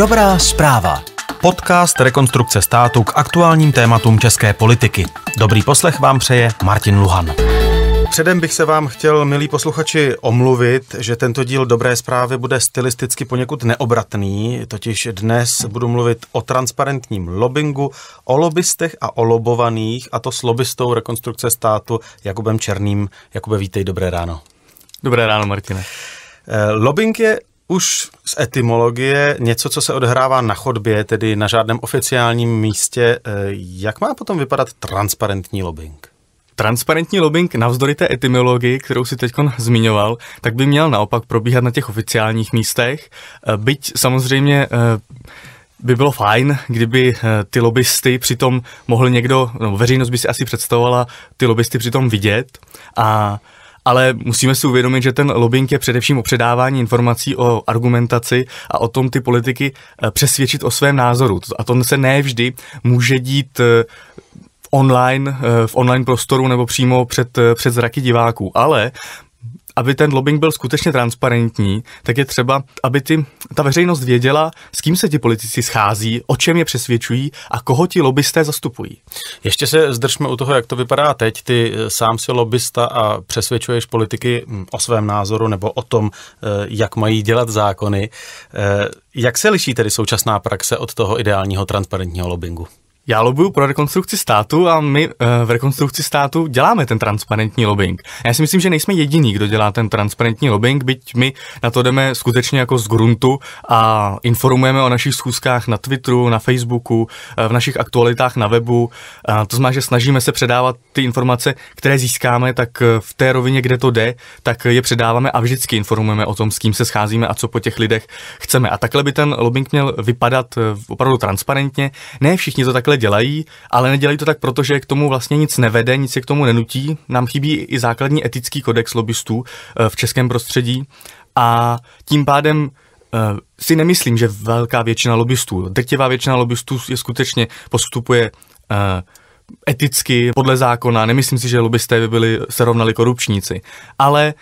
Dobrá zpráva. Podcast Rekonstrukce státu k aktuálním tématům české politiky. Dobrý poslech vám přeje Martin Luhan. Předem bych se vám chtěl, milí posluchači, omluvit, že tento díl Dobré zprávy bude stylisticky poněkud neobratný, totiž dnes budu mluvit o transparentním lobingu, o lobbystech a o lobovaných, a to s lobbystou rekonstrukce státu Jakubem Černým. Jakube, vítej, dobré ráno. Dobré ráno, Martine. Eh, Lobbying je už z etymologie něco, co se odhrává na chodbě, tedy na žádném oficiálním místě. Eh, jak má potom vypadat transparentní lobbying? Transparentní lobbying navzdory té etymologii, kterou si teď zmiňoval, tak by měl naopak probíhat na těch oficiálních místech. Eh, byť samozřejmě eh, by bylo fajn, kdyby ty lobbysty přitom mohl někdo, no veřejnost by si asi představovala ty lobbysty přitom vidět a ale musíme si uvědomit, že ten lobbying je především o předávání informací, o argumentaci a o tom ty politiky eh, přesvědčit o svém názoru. A to se ne vždy může dít eh, online, eh, v online prostoru nebo přímo před, před zraky diváků. Ale aby ten lobbying byl skutečně transparentní, tak je třeba, aby ty, ta veřejnost věděla, s kým se ti politici schází, o čem je přesvědčují a koho ti lobbysté zastupují. Ještě se zdržme u toho, jak to vypadá teď. Ty eh, sám si lobbysta a přesvědčuješ politiky hm, o svém názoru nebo o tom, eh, jak mají dělat zákony. Eh, jak se liší tedy současná praxe od toho ideálního transparentního lobbingu? Já lobuju pro rekonstrukci státu a my e, v rekonstrukci státu děláme ten transparentní lobbying. Já si myslím, že nejsme jediní, kdo dělá ten transparentní lobbying, byť my na to jdeme skutečně jako z gruntu a informujeme o našich schůzkách na Twitteru, na Facebooku, e, v našich aktualitách na webu. E, to znamená, že snažíme se předávat ty informace, které získáme, tak eh, v té rovině, kde to jde, tak je předáváme a vždycky informujeme o tom, s kým se scházíme a co po těch lidech chceme. A takhle by ten lobbying měl vypadat opravdu transparentně. Ne všichni to takhle takhle dělají, ale nedělají to tak, protože k tomu vlastně nic nevede, nic je k tomu nenutí. Nám chybí i základní etický kodex lobbystů eh, v českém prostředí a tím pádem eh, si nemyslím, že velká většina lobbystů, drtivá většina lobbystů je skutečně postupuje eh, eticky, podle zákona. Nemyslím si, že lobbysté by byli, se rovnali korupčníci, ale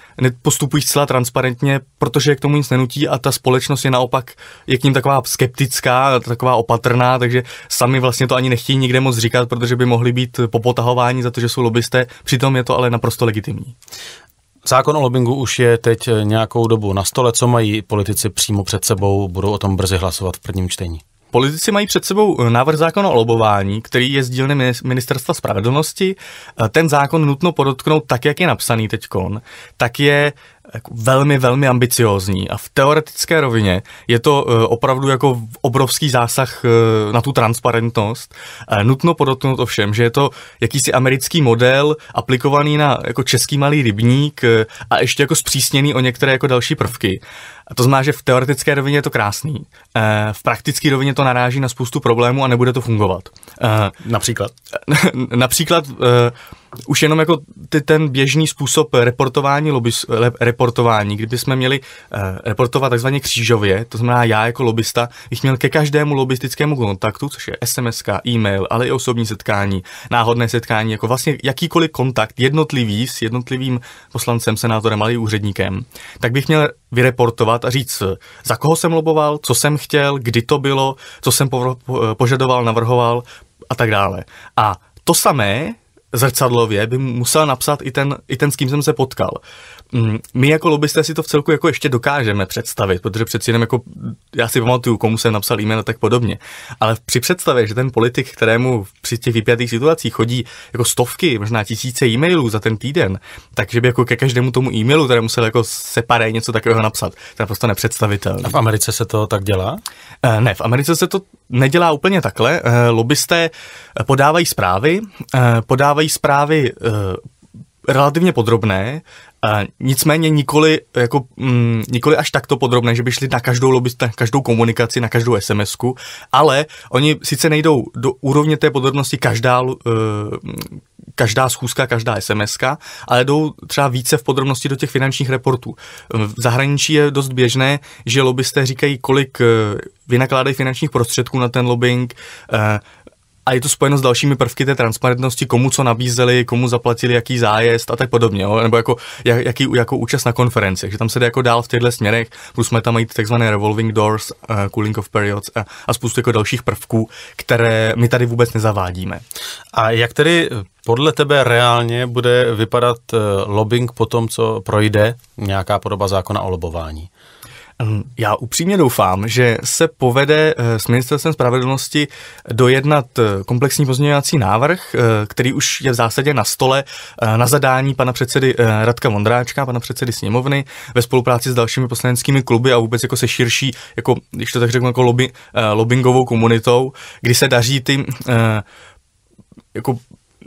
postupují zcela transparentně, protože je k tomu nic nenutí a ta společnost je naopak, je k ním taková skeptická, taková opatrná, takže sami vlastně to ani nechtějí nikde moc říkat, protože by mohli být popotahováni za to, že jsou lobbysté. Přitom je to ale naprosto legitimní. Zákon o lobbingu už je teď nějakou dobu na stole. Co mají politici přímo před sebou? Budou o tom brzy hlasovat v prvním čtení. Politici mají před sebou eh, návrh zákona o lobování, který je z dílny Ministerstva spravedlnosti. Eh, ten zákon nutno podotknout tak, jak je napsaný teďkon, tak je jako velmi, velmi ambiciózní a v teoretické rovině je to eh, opravdu jako obrovský zásah eh, na tu transparentnost. Nutno podotknout ovšem, že je to jakýsi americký model aplikovaný na jako český malý rybník eh, a ještě jako zpřísněný o některé jako další prvky. A to znamená, že v teoretické rovině je to krásný. V praktické rovině to naráží na spoustu problémů a nebude to fungovat. Například? Například už jenom jako ty, ten běžný způsob reportování, lobis, reportování, kdyby jsme měli uh, reportovat takzvaně křížově, to znamená já jako lobista bych měl ke každému lobistickému kontaktu, což je SMS, e-mail, ale i osobní setkání, náhodné setkání, jako vlastně jakýkoliv kontakt jednotlivý s jednotlivým poslancem, senátorem, ale i úředníkem, tak bych měl vyreportovat a říct, za koho jsem loboval, co jsem chtěl, kdy to bylo, co jsem po, po, požadoval, navrhoval a tak dále. A to samé zrcadlově by musel napsat i ten, i ten, s kým jsem se potkal. Mm, my jako lobbysté si to v celku jako ještě dokážeme představit, protože přeci jenom jako já si pamatuju, komu jsem napsal e-mail a tak podobně. Ale při představě, že ten politik, kterému při těch vypjatých situacích chodí jako stovky, možná tisíce e-mailů za ten týden, takže by jako ke každému tomu e-mailu které musel jako separé něco takového napsat. To je prostě nepředstavitelné. A v Americe se to tak dělá? Eh, ne, v Americe se to nedělá úplně takhle. Eh, lobbysté eh, podávají zprávy, podávají zprávy relativně podrobné, nicméně nikoli, jako, mm, nikoli až takto podrobné, že by šli na každou lobby, na každou komunikaci, na každou sms ale oni sice nejdou do úrovně té podrobnosti každá, uh, každá schůzka, každá sms ale jdou třeba více v podrobnosti do těch finančních reportů. V zahraničí je dost běžné, že lobbysté říkají, kolik eh, vynakládají finančních prostředků na ten lobbying, eh, a je to spojeno s dalšími prvky té transparentnosti, komu co nabízeli, komu zaplatili, jaký zájezd a tak podobně, jo? nebo jako, jak, jaký, jako účast na konferenci, že tam se jde jako dál v těchto směrech, plus jsme tam mají takzvané revolving doors, uh, cooling of periods a, eh, a spoustu jako dalších prvků, které my tady vůbec nezavádíme. A jak tedy podle tebe reálně bude vypadat eh, lobbying po tom, co projde nějaká podoba zákona o lobování? Ehm, já upřímně doufám, že se povede eh, s ministerstvem spravedlnosti dojednat eh, komplexní pozměňovací návrh, eh, který už je v zásadě na stole na zadání pana předsedy Radka Vondráčka, pana předsedy sněmovny, ve spolupráci s dalšími poslaneckými kluby a vůbec jako se širší, jako, když to tak řeknu, jako lobby, lobbyingovou komunitou, kdy se daří ty jako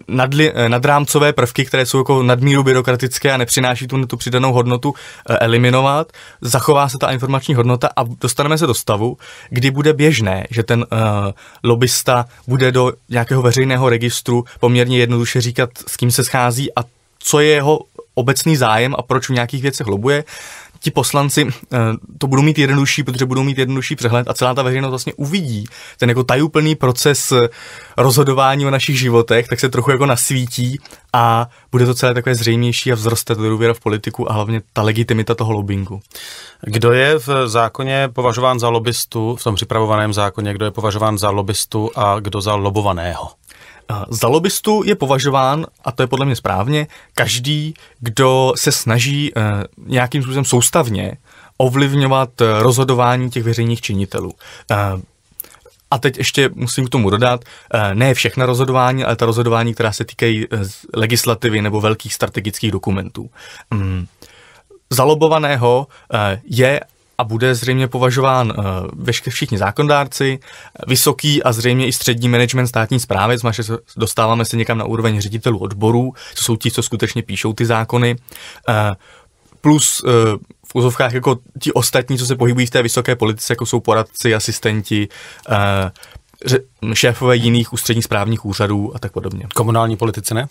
nadli, eh, nadrámcové prvky, které jsou jako nadmíru byrokratické a nepřináší tu, tu přidanou hodnotu, eh, eliminovat, zachová se ta informační hodnota a dostaneme se do stavu, kdy bude běžné, že ten uh, eh, lobista bude do nějakého veřejného registru poměrně jednoduše říkat, s kým se schází a co je jeho obecný zájem a proč v nějakých věcech lobuje ti poslanci eh, to budou mít jednodušší, protože budou mít jednodušší přehled a celá ta veřejnost vlastně uvidí ten jako tajuplný proces rozhodování o našich životech, tak se trochu jako nasvítí a bude to celé takové zřejmější a vzroste ta důvěra v politiku a hlavně ta legitimita toho lobbingu. Kdo je v zákoně považován za lobbystu, v tom připravovaném zákoně, kdo je považován za lobbystu a kdo za lobovaného? Za lobbystu je považován, a to je podle mě správně, každý, kdo se snaží eh, nějakým způsobem soustavně ovlivňovat eh, rozhodování těch veřejných činitelů. Eh, a teď ještě musím k tomu dodat, ne všechna rozhodování, ale ta rozhodování, která se týkají legislativy nebo velkých strategických dokumentů. Mm. Zalobovaného je a bude zřejmě považován eh, veškerý všichni zákondárci, vysoký a zřejmě i střední management státní zprávy, znamená, že dostáváme se někam na úroveň ředitelů odborů, co jsou ti, co skutečně píšou ty zákony, eh, plus eh, v úzovkách jako ti ostatní, co se pohybují v té vysoké politice, jako jsou poradci, asistenti, šéfové jiných ústředních správních úřadů a tak podobně. Komunální politici ne?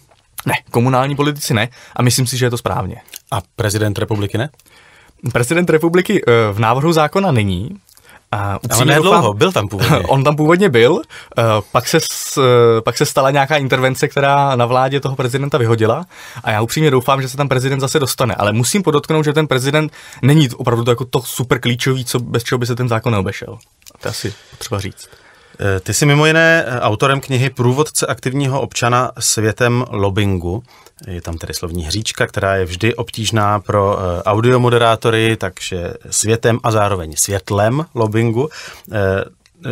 Ne, komunální politici ne a myslím si, že je to správně. A prezident republiky ne? Prezident republiky eh, v návrhu zákona není, Uh, Ale nedlouho, dlouho, byl tam původně. On tam původně byl, uh, pak, se, uh, pak se stala nějaká intervence, která na vládě toho prezidenta vyhodila a já upřímně doufám, že se tam prezident zase dostane. Ale musím podotknout, že ten prezident není opravdu to, jako to super klíčový, co, bez čeho by se ten zákon neobešel. To asi potřeba říct. Eh, ty jsi mimo jiné eh, autorem knihy Průvodce aktivního občana světem lobingu. Je tam tedy slovní hříčka, která je vždy obtížná pro eh, audiomoderátory, takže světem a zároveň světlem lobingu.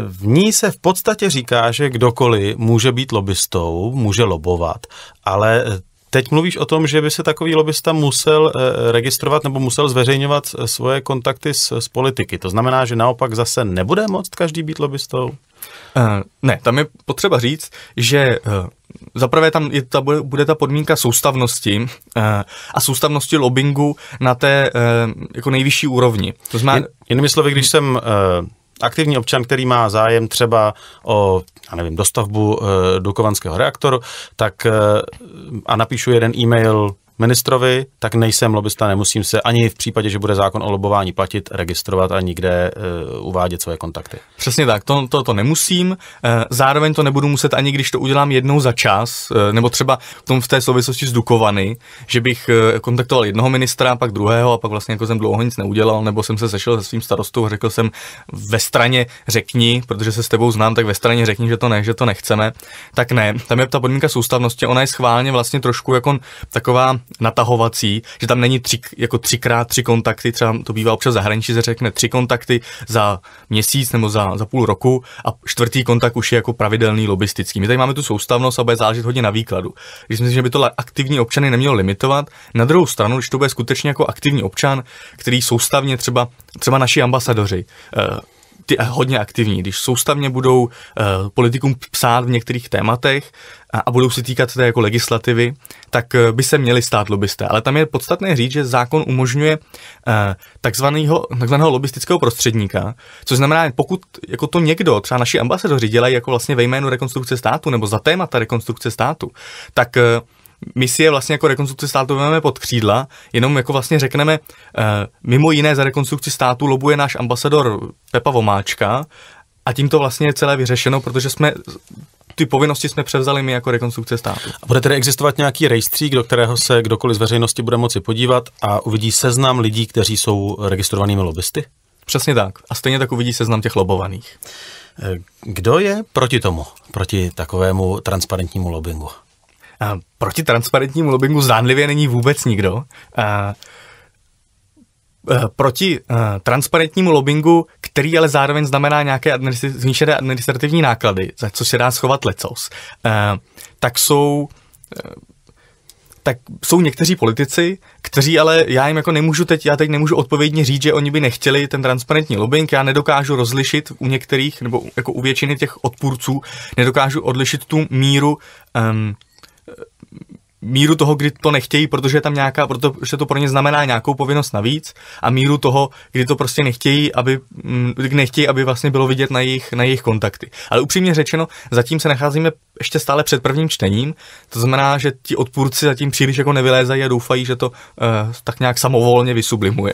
V ní se v podstatě říká, že kdokoliv může být lobbystou, může lobovat, ale Teď mluvíš o tom, že by se takový lobista musel registrovat nebo musel zveřejňovat svoje kontakty s, s politiky. To znamená, že naopak zase nebude moct každý být lobbystou? Eh, ne, tam je potřeba říct, že eh, zaprvé tam je ta, bude ta podmínka soustavnosti eh, a soustavnosti lobbingu na té jako nejvyšší úrovni. To znamená... Jen, jinými slovy, když jsem aktivní občan, který má zájem třeba o, já nevím, dostavbu dokovanského dukovanského reaktoru, tak a napíšu jeden e-mail ministrovi, tak nejsem lobista, nemusím se ani v případě, že bude zákon o lobování platit, registrovat a nikde uh, uvádět svoje kontakty. Přesně tak, to, to, to nemusím. Eh, zároveň to nebudu muset ani když to udělám jednou za čas, eh, nebo třeba v, tom, v té souvislosti s Dukovany, že bych kontaktoval jednoho ministra, pak druhého a pak vlastně jako jsem dlouho nic neudělal, nebo jsem se sešel se svým starostou a řekl jsem ve straně řekni, protože se s tebou znám, tak ve straně řekni, že to ne, že to nechceme. Tak ne, tam je ta podmínka soustavnosti, ona je schválně vlastně trošku jako taková natahovací, že tam není tři, jako třikrát tři kontakty, třeba to bývá občas zahraničí, že řekne tři kontakty za měsíc nebo za, za půl roku a čtvrtý kontakt už je jako pravidelný lobistický. My tady máme tu soustavnost a bude záležet hodně na výkladu. Když myslím, že by to aktivní občany nemělo limitovat. Na druhou stranu, když to bude skutečně jako aktivní občan, který soustavně třeba, třeba naši ambasadoři, eh, akti- hodně aktivní, když soustavně budou uh, politikům psát v některých tématech a, a budou se týkat té jako legislativy, tak uh, by se měli stát lobbysté. Ale tam je podstatné říct, že zákon umožňuje uh, takzvaného, takzvaného lobbystického prostředníka, což znamená, pokud jako to někdo, třeba naši ambasadoři dělají jako vlastně ve jménu rekonstrukce státu nebo za témata rekonstrukce státu, tak uh, my si je vlastně jako rekonstrukce státu vezmeme pod křídla, jenom jako vlastně řekneme, eh, mimo jiné za rekonstrukci státu lobuje náš ambasador Pepa Vomáčka a tím to vlastně je celé vyřešeno, protože jsme ty povinnosti jsme převzali my jako rekonstrukce státu. A bude tedy existovat nějaký rejstřík, do kterého se kdokoliv z veřejnosti bude moci podívat a uvidí seznam lidí, kteří jsou registrovanými lobbysty? Přesně tak. A stejně tak uvidí seznam těch lobovaných. Eh, kdo je proti tomu, proti takovému transparentnímu lobbingu? Proti transparentnímu lobbyingu zdánlivě není vůbec nikdo. Proti transparentnímu lobbingu, který ale zároveň znamená nějaké zvýšené administrativní náklady, za co se dá schovat lecos, tak jsou tak jsou někteří politici, kteří ale já jim jako nemůžu teď, já teď nemůžu odpovědně říct, že oni by nechtěli ten transparentní lobbying, já nedokážu rozlišit u některých, nebo jako u většiny těch odpůrců, nedokážu odlišit tu míru um, míru toho, kdy to nechtějí, protože je tam nějaká, protože to pro ně znamená nějakou povinnost navíc a míru toho, kdy to prostě nechtějí, aby, kdy mm, nechtějí, aby vlastně bylo vidět na jejich, na jejich kontakty. Ale upřímně řečeno, zatím se nacházíme ještě stále před prvním čtením, to znamená, že ti odpůrci zatím příliš jako nevylézají a doufají, že to uh, tak nějak samovolně vysublimuje.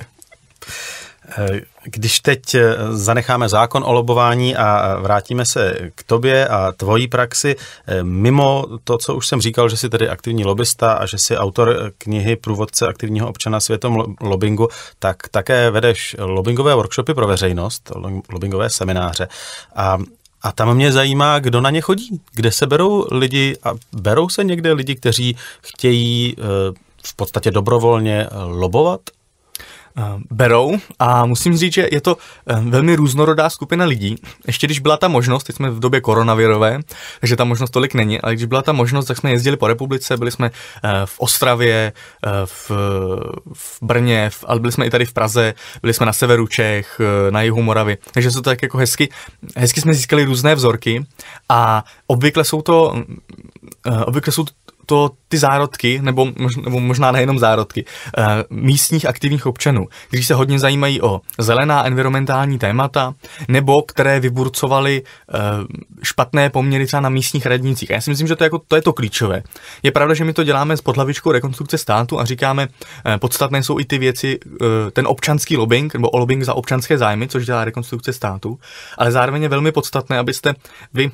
Eh, když teď eh, zanecháme zákon o lobování a vrátíme se k tobě a tvojí praxi, eh, mimo to, co už jsem říkal, že jsi tedy aktivní lobista a že jsi autor knihy Průvodce aktivního občana světom lobingu, tak také vedeš lobingové workshopy pro veřejnost, lobingové semináře. A a tam mě zajímá, kdo na ně chodí, kde se berou lidi a berou se někde lidi, kteří chtějí v podstatě dobrovolně lobovat? Eh, berou a musím říct, že je to eh, velmi různorodá skupina lidí. Ještě když byla ta možnost, teď jsme v době koronavirové, takže ta možnost tolik není, ale když byla ta možnost, tak jsme jezdili po republice, byli jsme eh, v Ostravě, v, v Brně, v, ale byli jsme i tady v Praze, byli jsme na severu Čech, na jihu Moravy, takže se to tak jako hezky, hezky jsme získali různé vzorky a obvykle jsou to, obvykle jsou to to ty zárodky, nebo, mož, nebo možná nejenom zárodky, eh, místních aktivních občanů, kteří se hodně zajímají o zelená environmentální témata, nebo které vyburcovaly eh, špatné poměry třeba na místních radnicích. A já si myslím, že to je, jako, to, je to klíčové. Je pravda, že my to děláme s podlavičkou rekonstrukce státu a říkáme, eh, podstatné jsou i ty věci, ten občanský lobbying, nebo lobbying za občanské zájmy, což dělá rekonstrukce státu, ale zároveň je velmi podstatné, abyste vy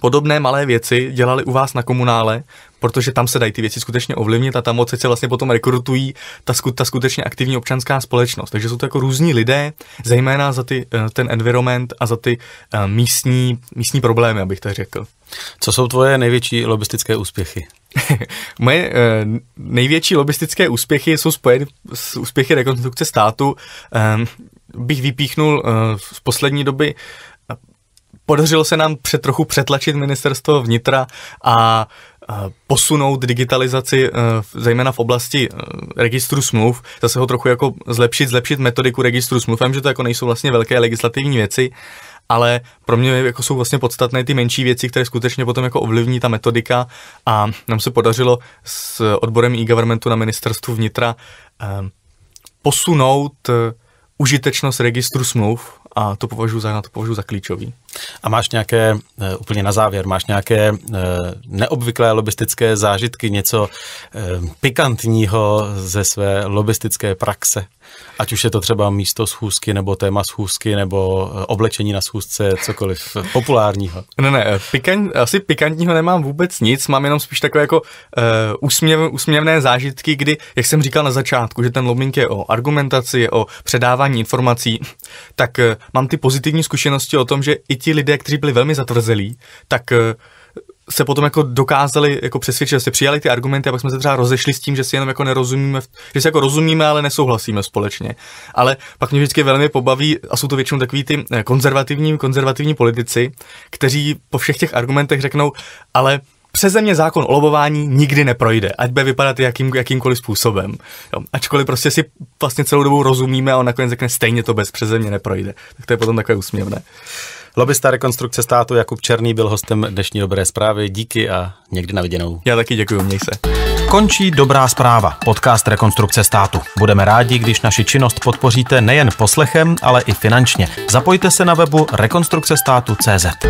podobné malé věci dělali u vás na komunále, protože tam se dají ty věci skutečně ovlivnit a tam moc se vlastně potom rekrutují ta, sku, ta skutečně aktivní občanská společnost. Takže jsou to jako různí lidé, zejména za ty, eh, ten environment a za ty eh, místní, místní problémy, abych tak řekl. Co jsou tvoje největší lobistické úspěchy? Moje eh, největší lobistické úspěchy jsou spojeny s úspěchy rekonstrukce státu ehm, bych vypíchnul z poslední doby podařilo se nám před, trochu přetlačit ministerstvo vnitra a posunout digitalizaci, e, zejména v oblasti e, registru smluv, zase ho trochu jako zlepšit, zlepšit metodiku registru smluv. Vím, že to jako nejsou vlastně velké legislativní věci, ale pro mě jako jsou vlastně podstatné ty menší věci, které skutečně potom jako ovlivní ta metodika a nám se podařilo s odborem e-governmentu na ministerstvu vnitra e, posunout užitečnost registru smluv a to považuji za, to považuji za klíčový. A máš nějaké, eh, úplně na závěr, máš nějaké eh, neobvyklé lobistické zážitky, něco eh, pikantního ze své lobistické praxe? Ať už je to třeba místo schůzky, nebo téma schůzky, nebo eh, oblečení na schůzce, cokoliv populárního. Ne, ne, eh, pikan, asi pikantního nemám vůbec nic, mám jenom spíš takové jako uh, úsměvné usměv, zážitky, kdy, jak jsem říkal na začátku, že ten lobbying je o argumentaci, je o předávání informací, tak uh, mám ty pozitivní zkušenosti o tom, že i ti lidé, kteří byli velmi zatvrzelí, tak uh, se potom jako dokázali jako přesvědčit, že se přijali ty argumenty a pak jsme se třeba rozešli s tím, že si jenom jako nerozumíme, že si jako rozumíme, ale nesouhlasíme společně. Ale pak mě vždycky velmi pobaví, a jsou to většinou takový ty eh, konzervativní, konzervativní politici, kteří po všech těch argumentech řeknou, ale Přeze mě zákon o lobování nikdy neprojde, ať bude vypadat jakým, jakýmkoliv způsobem. Jo. Ačkoliv prostě si vlastně celou dobu rozumíme a on nakonec řekne, stejně to bez přeze mě neprojde. Tak to je potom takové úsměvné. Lobista rekonstrukce státu Jakub Černý byl hostem dnešní dobré zprávy. Díky a někdy na viděnou. Já taky děkuji, měj se. Končí Dobrá zpráva, podcast Rekonstrukce státu. Budeme rádi, když naši činnost podpoříte nejen poslechem, ale i finančně. Zapojte se na webu rekonstrukcestátu.cz.